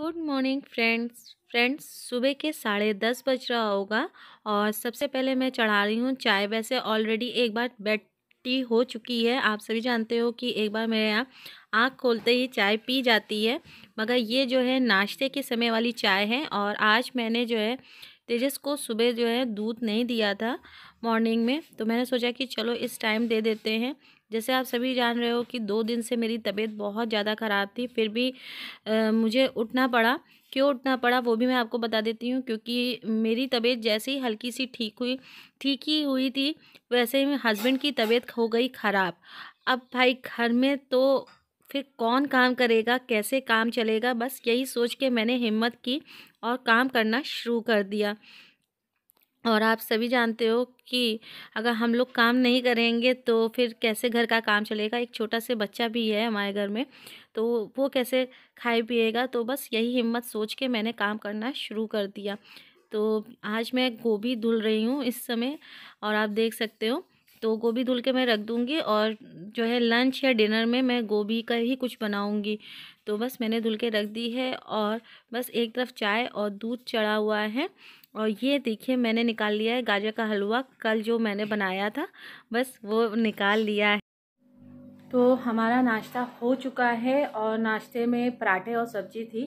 Good morning friends friends सुबह के साढ़े दस बज रहा होगा और सबसे पहले मैं चढ़ा रही हूँ चाय वैसे ऑलरेडी एक बार बैठी हो चुकी है आप सभी जानते हो कि एक बार मेरे यहाँ आँख खोलते ही चाय पी जाती है मगर ये जो है नाश्ते के समय वाली चाय है और आज मैंने जो है तेजस को सुबह जो है दूध नहीं दिया था मॉर्निंग में तो मैंने सोचा कि चलो इस टाइम दे देते हैं जैसे आप सभी जान रहे हो कि दो दिन से मेरी तबीयत बहुत ज़्यादा ख़राब थी फिर भी आ, मुझे उठना पड़ा क्यों उठना पड़ा वो भी मैं आपको बता देती हूँ क्योंकि मेरी तबीयत जैसे ही हल्की सी ठीक हुई ठीक ही हुई थी वैसे ही हस्बैंड की तबीयत हो गई ख़राब अब भाई घर में तो फिर कौन काम करेगा कैसे काम चलेगा बस यही सोच के मैंने हिम्मत की और काम करना शुरू कर दिया और आप सभी जानते हो कि अगर हम लोग काम नहीं करेंगे तो फिर कैसे घर का काम चलेगा एक छोटा से बच्चा भी है हमारे घर में तो वो कैसे खाए पिएगा तो बस यही हिम्मत सोच के मैंने काम करना शुरू कर दिया तो आज मैं गोभी धुल रही हूँ इस समय और आप देख सकते हो तो गोभी धुल के मैं रख दूँगी और जो है लंच या डिनर में मैं गोभी का ही कुछ बनाऊँगी तो बस मैंने धुल के रख दी है और बस एक तरफ चाय और दूध चढ़ा हुआ है और ये देखिए मैंने निकाल लिया है गाजर का हलवा कल जो मैंने बनाया था बस वो निकाल लिया है तो हमारा नाश्ता हो चुका है और नाश्ते में पराठे और सब्जी थी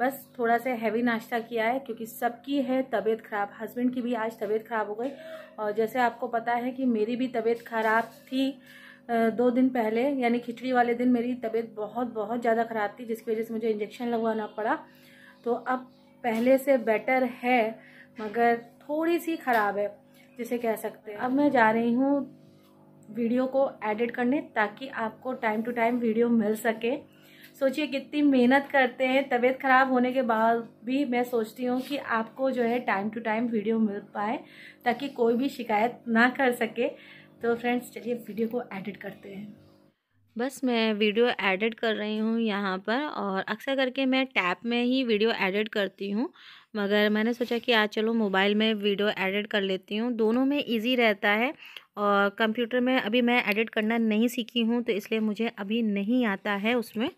बस थोड़ा सा हैवी नाश्ता किया है क्योंकि सबकी है तबीयत ख़राब हस्बैंड की भी आज तबीयत ख़राब हो गई और जैसे आपको पता है कि मेरी भी तबीयत ख़राब थी दो दिन पहले यानी खिचड़ी वाले दिन मेरी तबीयत बहुत बहुत ज़्यादा ख़राब थी जिसकी वजह से मुझे इंजेक्शन लगवाना पड़ा तो अब पहले से बेटर है मगर थोड़ी सी ख़राब है जिसे कह सकते हैं अब मैं जा रही हूँ वीडियो को एडिट करने ताकि आपको टाइम टू टाइम वीडियो मिल सके सोचिए कितनी मेहनत करते हैं तबीयत ख़राब होने के बाद भी मैं सोचती हूँ कि आपको जो है टाइम टू टाइम वीडियो मिल पाए ताकि कोई भी शिकायत ना कर सके तो फ्रेंड्स चलिए वीडियो को एडिट करते हैं बस मैं वीडियो एडिट कर रही हूँ यहाँ पर और अक्सर करके मैं टैप में ही वीडियो एडिट करती हूँ मगर मैंने सोचा कि आज चलो मोबाइल में वीडियो एडिट कर लेती हूँ दोनों में इजी रहता है और कंप्यूटर में अभी मैं एडिट करना नहीं सीखी हूँ तो इसलिए मुझे अभी नहीं आता है उसमें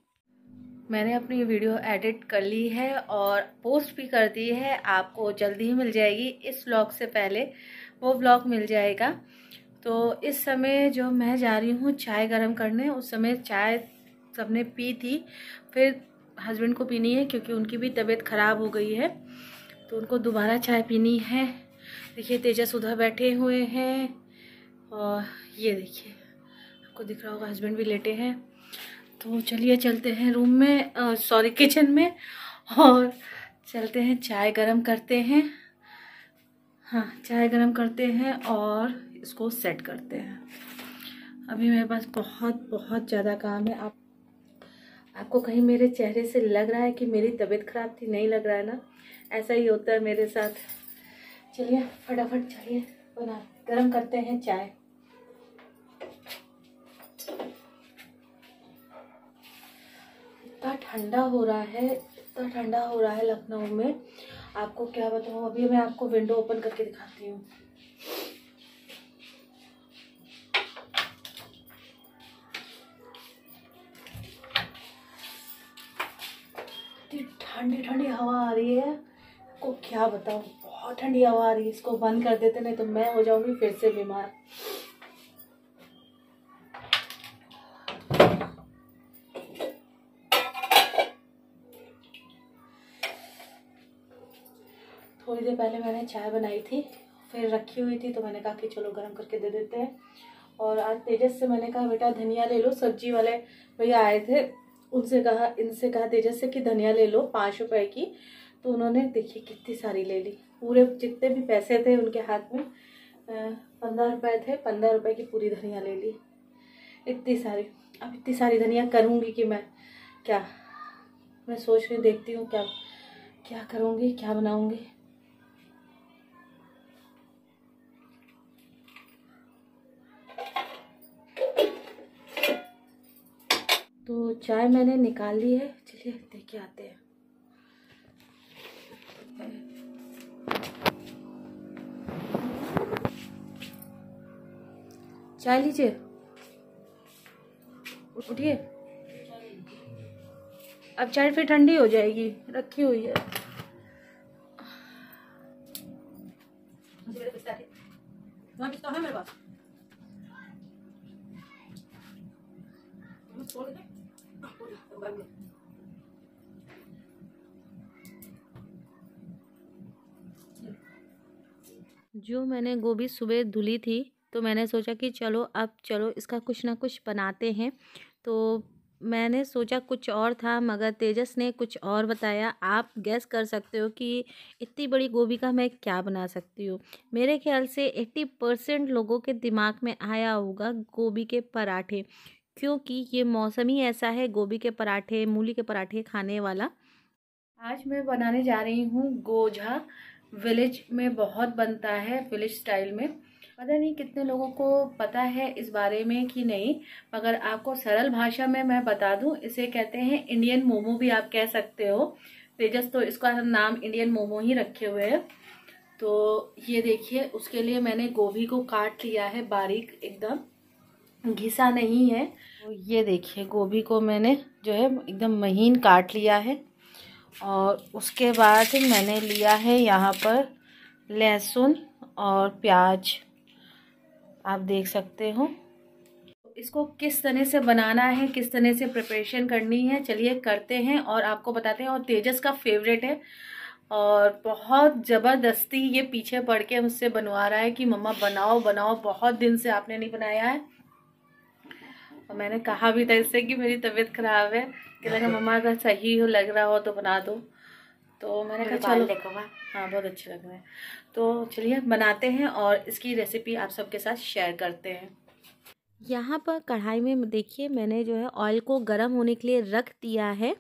मैंने अपनी वीडियो एडिट कर ली है और पोस्ट भी कर दी है आपको जल्दी ही मिल जाएगी इस ब्लॉग से पहले वो व्लॉग मिल जाएगा तो इस समय जो मैं जा रही हूँ चाय गर्म करने उस समय चाय सबने पी थी फिर हस्बैंड को पीनी है क्योंकि उनकी भी तबीयत ख़राब हो गई है तो उनको दोबारा चाय पीनी है देखिए तेजस उधर बैठे हुए हैं और ये देखिए आपको दिख रहा होगा हस्बैंड भी लेटे हैं तो चलिए चलते हैं रूम में सॉरी किचन में और चलते हैं चाय गरम करते हैं हाँ चाय गरम करते हैं और इसको सेट करते हैं अभी मेरे पास बहुत बहुत ज़्यादा काम है आप आपको कहीं मेरे चेहरे से लग रहा है कि मेरी तबीयत ख़राब थी नहीं लग रहा है ना ऐसा ही होता है मेरे साथ चलिए फटाफट चलिए बना गर्म करते हैं चाय इतना ठंडा हो रहा है इतना ठंडा हो रहा है लखनऊ में आपको क्या बताऊँ अभी मैं आपको विंडो ओपन करके दिखाती हूँ ठंडी ठंडी हवा आ रही है को क्या बताऊँ बहुत ठंडी हवा आ रही है इसको बंद कर देते नहीं तो मैं हो जाऊंगी फिर से बीमार थोड़ी देर पहले मैंने चाय बनाई थी फिर रखी हुई थी तो मैंने कहा कि चलो गर्म करके दे देते हैं और आज तेजस से मैंने कहा बेटा धनिया ले लो सब्जी वाले भैया आए थे उनसे कहा इनसे कहा तेजस कि धनिया ले लो पाँच रुपए की तो उन्होंने देखिए कितनी सारी ले ली पूरे जितने भी पैसे थे उनके हाथ में पंद्रह रुपए थे पंद्रह रुपए की पूरी धनिया ले ली इतनी सारी अब इतनी सारी धनिया करूँगी कि मैं क्या मैं सोच रही देखती हूँ क्या क्या करूँगी क्या बनाऊँगी तो चाय मैंने निकाल ली है चलिए देखे आते हैं चाय लीजिए उठिए अब चाय फिर ठंडी हो जाएगी रखी हुई है मेरे पास जो मैंने गोभी सुबह धुली थी तो मैंने सोचा कि चलो अब चलो इसका कुछ ना कुछ बनाते हैं तो मैंने सोचा कुछ और था मगर तेजस ने कुछ और बताया आप गैस कर सकते हो कि इतनी बड़ी गोभी का मैं क्या बना सकती हूँ मेरे ख्याल से एट्टी परसेंट लोगों के दिमाग में आया होगा गोभी के पराठे क्योंकि ये मौसम ही ऐसा है गोभी के पराठे मूली के पराठे खाने वाला आज मैं बनाने जा रही हूँ गोझा विलेज में बहुत बनता है विलेज स्टाइल में पता नहीं कितने लोगों को पता है इस बारे में कि नहीं मगर आपको सरल भाषा में मैं बता दूं इसे कहते हैं इंडियन मोमो भी आप कह सकते हो तेजस तो इसका नाम इंडियन मोमो ही रखे हुए है तो ये देखिए उसके लिए मैंने गोभी को काट लिया है बारीक एकदम घिसा नहीं है तो ये देखिए गोभी को मैंने जो है एकदम महीन काट लिया है और उसके बाद मैंने लिया है यहाँ पर लहसुन और प्याज आप देख सकते हो तो इसको किस तरह से बनाना है किस तरह से प्रिपरेशन करनी है चलिए करते हैं और आपको बताते हैं और तेजस का फेवरेट है और बहुत ज़बरदस्ती ये पीछे पड़ के मुझसे बनवा रहा है कि मम्मा बनाओ बनाओ बहुत दिन से आपने नहीं बनाया है और मैंने कहा भी था इससे कि मेरी तबीयत ख़राब है कि अगर मम्मा अगर सही हो लग रहा हो तो बना दो तो मैंने कहा चलो देखो हाँ बहुत अच्छे लग रहे हैं तो चलिए बनाते हैं और इसकी रेसिपी आप सबके साथ शेयर करते हैं यहाँ पर कढ़ाई में देखिए मैंने जो है ऑयल को गर्म होने के लिए रख दिया है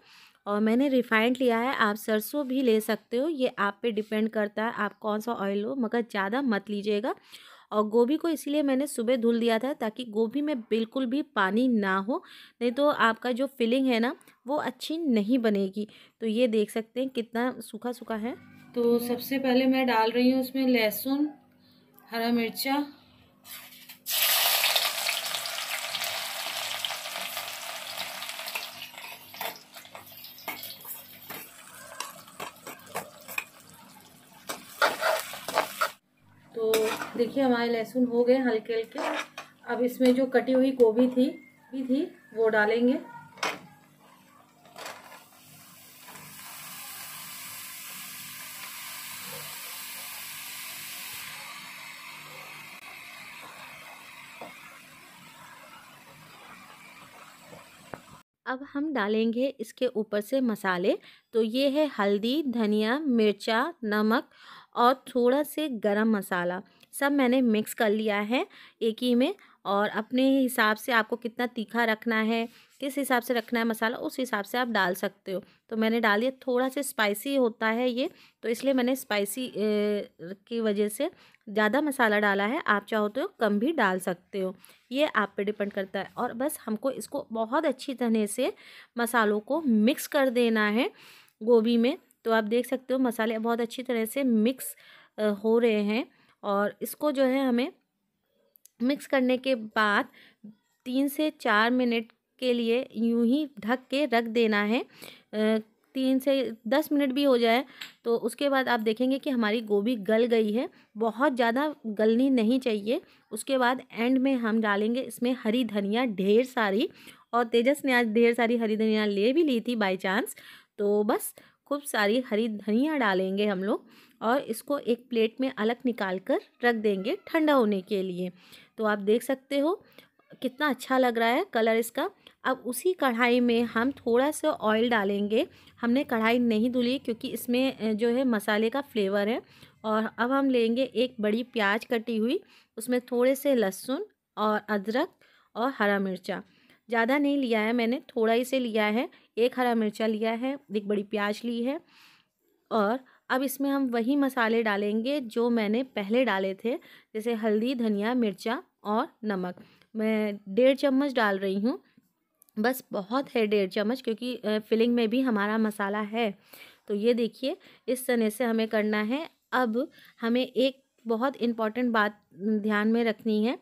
और मैंने रिफाइंड लिया है आप सरसों भी ले सकते हो ये आप पे डिपेंड करता है आप कौन सा ऑयल लो मगर ज़्यादा मत लीजिएगा और गोभी को इसीलिए मैंने सुबह धुल दिया था ताकि गोभी में बिल्कुल भी पानी ना हो नहीं तो आपका जो फिलिंग है ना वो अच्छी नहीं बनेगी तो ये देख सकते हैं कितना सूखा सूखा है तो सबसे पहले मैं डाल रही हूँ उसमें लहसुन हरा मिर्चा देखिए हमारे लहसुन हो गए हल्के हल्के अब इसमें जो कटी हुई गोभी थी भी थी वो डालेंगे अब हम डालेंगे इसके ऊपर से मसाले तो ये है हल्दी धनिया मिर्चा नमक और थोड़ा से गरम मसाला सब मैंने मिक्स कर लिया है एक ही में और अपने हिसाब से आपको कितना तीखा रखना है किस हिसाब से रखना है मसाला उस हिसाब से आप डाल सकते हो तो मैंने डाल दिया थोड़ा सा स्पाइसी होता है ये तो इसलिए मैंने स्पाइसी की वजह से ज़्यादा मसाला डाला है आप चाहो तो कम भी डाल सकते हो ये आप पे डिपेंड करता है और बस हमको इसको बहुत अच्छी तरह से मसालों को मिक्स कर देना है गोभी में तो आप देख सकते हो मसाले बहुत अच्छी तरह से मिक्स हो रहे हैं और इसको जो है हमें मिक्स करने के बाद तीन से चार मिनट के लिए यूं ही ढक के रख देना है तीन से दस मिनट भी हो जाए तो उसके बाद आप देखेंगे कि हमारी गोभी गल गई है बहुत ज़्यादा गलनी नहीं चाहिए उसके बाद एंड में हम डालेंगे इसमें हरी धनिया ढेर सारी और तेजस ने आज ढेर सारी हरी धनिया ले भी ली थी बाई चांस तो बस खूब सारी हरी धनिया डालेंगे हम लोग और इसको एक प्लेट में अलग निकाल कर रख देंगे ठंडा होने के लिए तो आप देख सकते हो कितना अच्छा लग रहा है कलर इसका अब उसी कढ़ाई में हम थोड़ा सा ऑयल डालेंगे हमने कढ़ाई नहीं धुली क्योंकि इसमें जो है मसाले का फ्लेवर है और अब हम लेंगे एक बड़ी प्याज कटी हुई उसमें थोड़े से लहसुन और अदरक और हरा मिर्चा ज़्यादा नहीं लिया है मैंने थोड़ा ही से लिया है एक हरा मिर्चा लिया है एक बड़ी प्याज ली है और अब इसमें हम वही मसाले डालेंगे जो मैंने पहले डाले थे जैसे हल्दी धनिया मिर्चा और नमक मैं डेढ़ चम्मच डाल रही हूँ बस बहुत है डेढ़ चम्मच क्योंकि फिलिंग में भी हमारा मसाला है तो ये देखिए इस तरह से हमें करना है अब हमें एक बहुत इम्पॉर्टेंट बात ध्यान में रखनी है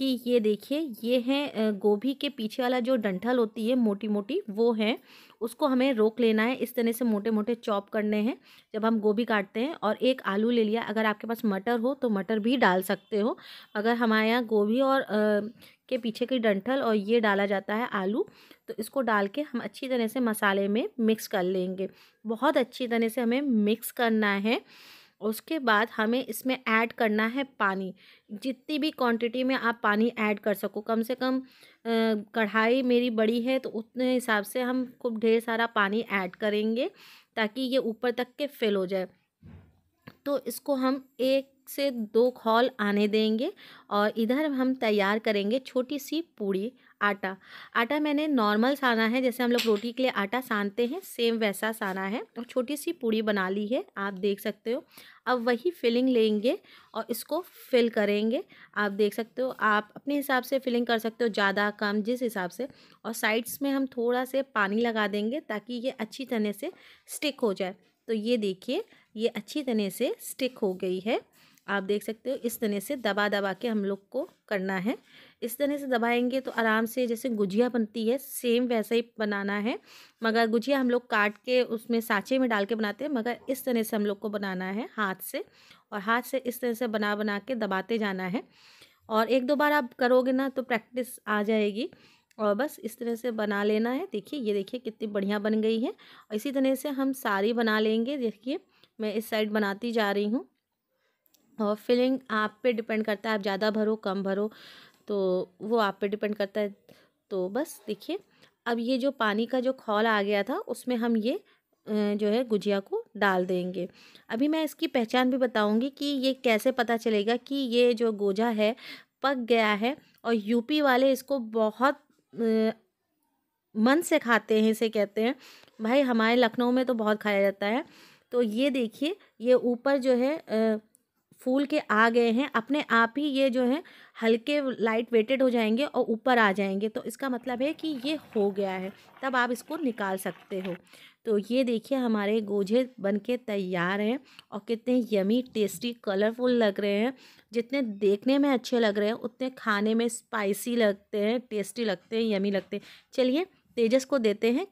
कि ये देखिए ये है गोभी के पीछे वाला जो डंठल होती है मोटी मोटी वो है उसको हमें रोक लेना है इस तरह से मोटे मोटे चॉप करने हैं जब हम गोभी काटते हैं और एक आलू ले लिया अगर आपके पास मटर हो तो मटर भी डाल सकते हो अगर हमारे यहाँ गोभी और आ, के पीछे की डंठल और ये डाला जाता है आलू तो इसको डाल के हम अच्छी तरह से मसाले में मिक्स कर लेंगे बहुत अच्छी तरह से हमें मिक्स करना है उसके बाद हमें इसमें ऐड करना है पानी जितनी भी क्वांटिटी में आप पानी ऐड कर सको कम से कम कढ़ाई मेरी बड़ी है तो उतने हिसाब से हम खूब ढेर सारा पानी ऐड करेंगे ताकि ये ऊपर तक के फिल हो जाए तो इसको हम एक से दो खौल आने देंगे और इधर हम तैयार करेंगे छोटी सी पूड़ी आटा आटा मैंने नॉर्मल साना है जैसे हम लोग रोटी के लिए आटा सानते हैं सेम वैसा साना है और छोटी सी पूड़ी बना ली है आप देख सकते हो अब वही फिलिंग लेंगे और इसको फिल करेंगे आप देख सकते हो आप अपने हिसाब से फिलिंग कर सकते हो ज़्यादा कम जिस हिसाब से और साइड्स में हम थोड़ा से पानी लगा देंगे ताकि ये अच्छी तरह से स्टिक हो जाए तो ये देखिए ये अच्छी तरह से स्टिक हो गई है आप देख सकते हो इस तरह से दबा दबा के हम लोग को करना है इस तरह से दबाएंगे तो आराम से जैसे गुजिया बनती है सेम वैसे ही बनाना है मगर गुजिया हम लोग काट के उसमें साँचे में डाल के बनाते हैं मगर इस तरह से हम लोग को बनाना है हाथ से और हाथ से इस तरह से बना बना के दबाते जाना है और एक दो बार आप करोगे ना तो प्रैक्टिस आ जाएगी और बस इस तरह से बना लेना है देखिए ये देखिए कितनी बढ़िया बन गई है इसी तरह से हम सारी बना लेंगे देखिए मैं इस साइड बनाती जा रही हूँ और फिलिंग आप पे डिपेंड करता है आप ज़्यादा भरो कम भरो तो वो आप पे डिपेंड करता है तो बस देखिए अब ये जो पानी का जो खौल आ गया था उसमें हम ये जो है गुजिया को डाल देंगे अभी मैं इसकी पहचान भी बताऊंगी कि ये कैसे पता चलेगा कि ये जो गोजा है पक गया है और यूपी वाले इसको बहुत मन से खाते हैं इसे कहते हैं भाई हमारे लखनऊ में तो बहुत खाया जाता है तो ये देखिए ये ऊपर जो है फूल के आ गए हैं अपने आप ही ये जो है हल्के लाइट वेटेड हो जाएंगे और ऊपर आ जाएंगे तो इसका मतलब है कि ये हो गया है तब आप इसको निकाल सकते हो तो ये देखिए हमारे गोझे बनके तैयार हैं और कितने यमी टेस्टी कलरफुल लग रहे हैं जितने देखने में अच्छे लग रहे हैं उतने खाने में स्पाइसी लगते हैं टेस्टी लगते हैं यमी लगते हैं चलिए तेजस को देते हैं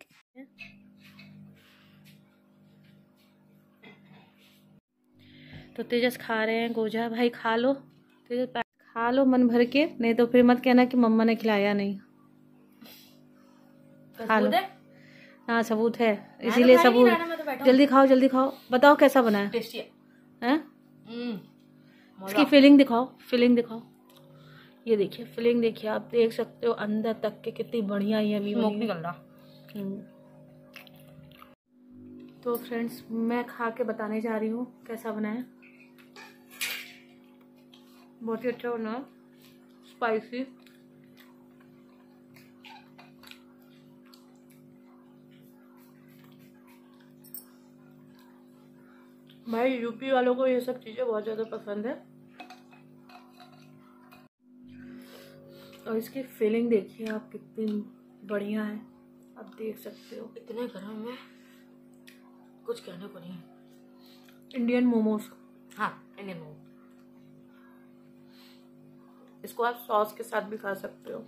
तो तेजस खा रहे हैं गोजा भाई खा लो तेजस खा लो मन भर के नहीं तो फिर मत कहना कि मम्मा ने खिलाया नहीं तो खा लो हाँ सबूत है इसीलिए सबूत जल्दी खाओ जल्दी खाओ बताओ कैसा बना है हम्म। इसकी फीलिंग दिखाओ फीलिंग दिखाओ ये देखिए फीलिंग देखिए आप देख सकते हो अंदर तक के कितनी बढ़िया ये अभी स्मोक निकल रहा हम्म। तो फ्रेंड्स मैं खा के बताने जा रही हूँ कैसा बना है बहुत ही अच्छा बना स्पाइसी भाई यूपी वालों को ये सब चीज़ें बहुत ज़्यादा पसंद है और इसकी फीलिंग देखिए आप कितनी बढ़िया है आप देख सकते हो इतने गर्म में कुछ कहने को तो नहीं इंडियन मोमोज हाँ इंडियन मोमोज इसको आप सॉस के साथ भी खा सकते हो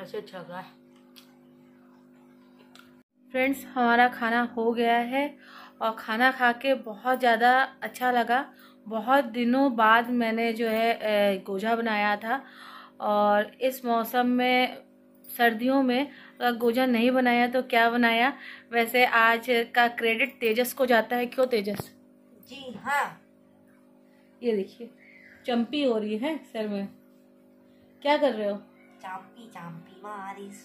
ऐसे अच्छा फ्रेंड्स हमारा खाना हो गया है और खाना खा के बहुत ज़्यादा अच्छा लगा बहुत दिनों बाद मैंने जो है गोजा बनाया था और इस मौसम में सर्दियों में अगर गोजा नहीं बनाया तो क्या बनाया वैसे आज का क्रेडिट तेजस को जाता है क्यों तेजस जी हाँ ये देखिए चंपी हो रही है सर में क्या कर रहे हो चांपी चांपी मारिस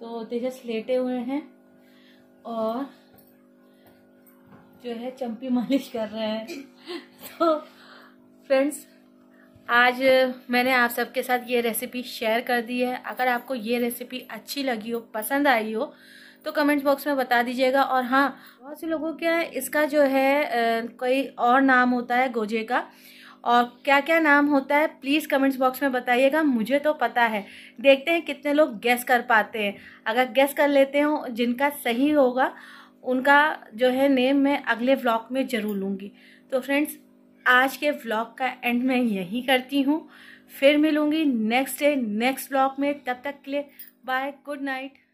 तो तेजस लेटे हुए हैं और जो है चंपी मालिश कर रहे हैं तो फ्रेंड्स आज मैंने आप सबके साथ ये रेसिपी शेयर कर दी है अगर आपको ये रेसिपी अच्छी लगी हो पसंद आई हो तो कमेंट बॉक्स में बता दीजिएगा और हाँ बहुत से लोगों के इसका जो है कोई और नाम होता है गोजे का और क्या क्या नाम होता है प्लीज़ कमेंट्स बॉक्स में बताइएगा मुझे तो पता है देखते हैं कितने लोग गैस कर पाते हैं अगर गैस कर लेते हो जिनका सही होगा उनका जो है नेम मैं अगले व्लॉग में ज़रूर लूँगी तो फ्रेंड्स आज के व्लॉग का एंड मैं यही करती हूँ फिर मिलूँगी नेक्स्ट डे नेक्स्ट ब्लॉग में तब तक के लिए बाय गुड नाइट